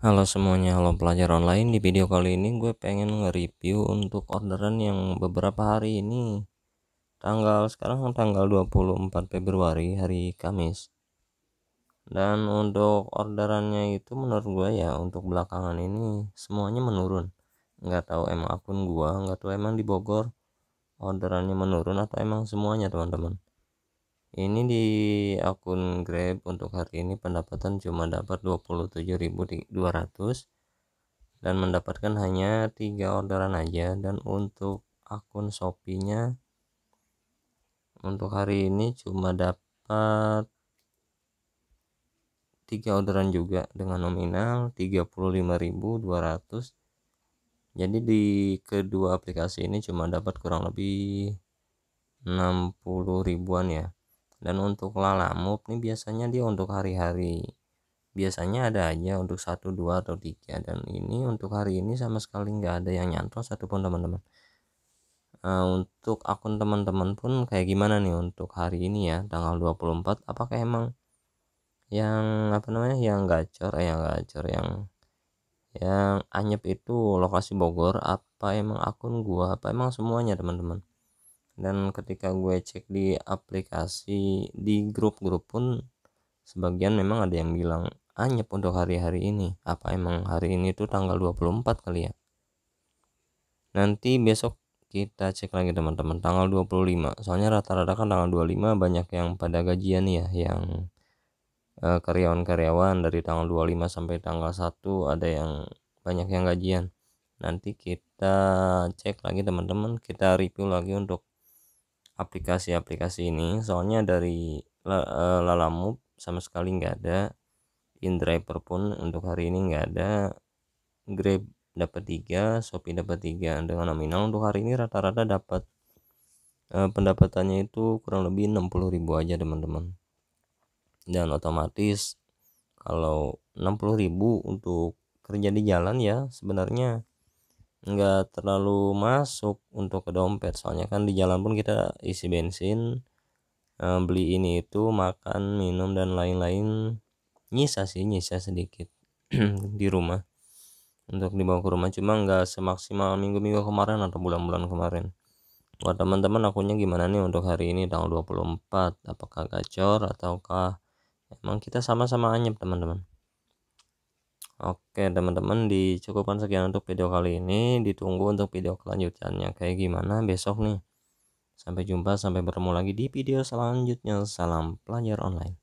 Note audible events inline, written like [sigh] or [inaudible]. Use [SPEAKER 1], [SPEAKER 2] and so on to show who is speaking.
[SPEAKER 1] Halo semuanya, halo pelajar online. Di video kali ini gue pengen nge-review untuk orderan yang beberapa hari ini. Tanggal sekarang tanggal 24 Februari, hari Kamis. Dan untuk orderannya itu menurut gue ya untuk belakangan ini semuanya menurun. Nggak tahu emang akun gue, nggak tahu emang di Bogor orderannya menurun atau emang semuanya teman-teman ini di akun Grab untuk hari ini pendapatan cuma dapat 27.200 dan mendapatkan hanya tiga orderan aja dan untuk akun Shopee-nya untuk hari ini cuma dapat tiga orderan juga dengan nominal 35.200 jadi di kedua aplikasi ini cuma dapat kurang lebih 60 ribuan ya dan untuk lalamup ini biasanya dia untuk hari-hari biasanya ada aja untuk satu dua atau tiga dan ini untuk hari ini sama sekali nggak ada yang nyantol satupun teman-teman uh, untuk akun teman-teman pun kayak gimana nih untuk hari ini ya tanggal 24 apakah emang yang apa namanya yang gacor eh yang gacor yang yang anyep itu lokasi Bogor apa emang akun gua apa emang semuanya teman-teman dan ketika gue cek di aplikasi di grup-grup pun sebagian memang ada yang bilang anyep untuk hari-hari ini apa emang hari ini tuh tanggal 24 kali ya nanti besok kita cek lagi teman-teman tanggal 25 soalnya rata-rata kan tanggal 25 banyak yang pada gajian ya yang eh, karyawan-karyawan dari tanggal 25 sampai tanggal 1 ada yang banyak yang gajian nanti kita cek lagi teman-teman kita review lagi untuk aplikasi-aplikasi ini soalnya dari eh, lalamu sama sekali nggak ada InDriver pun untuk hari ini nggak ada Grab dapat tiga, Shopee dapat tiga dengan nominal untuk hari ini rata-rata dapat eh, pendapatannya itu kurang lebih 60.000 aja teman-teman dan otomatis kalau 60.000 untuk kerja di jalan ya sebenarnya nggak terlalu masuk untuk ke dompet soalnya kan di jalan pun kita isi bensin eh, beli ini itu makan minum dan lain-lain nyisa sih nyisa sedikit [clears throat] di rumah untuk dibawa ke rumah cuma nggak semaksimal minggu-minggu kemarin atau bulan-bulan kemarin buat teman-teman akunya gimana nih untuk hari ini tanggal 24 apakah gacor ataukah emang kita sama-sama anyep teman-teman Oke teman-teman dicukupkan sekian untuk video kali ini ditunggu untuk video kelanjutannya kayak gimana besok nih sampai jumpa sampai bertemu lagi di video selanjutnya salam pelajar online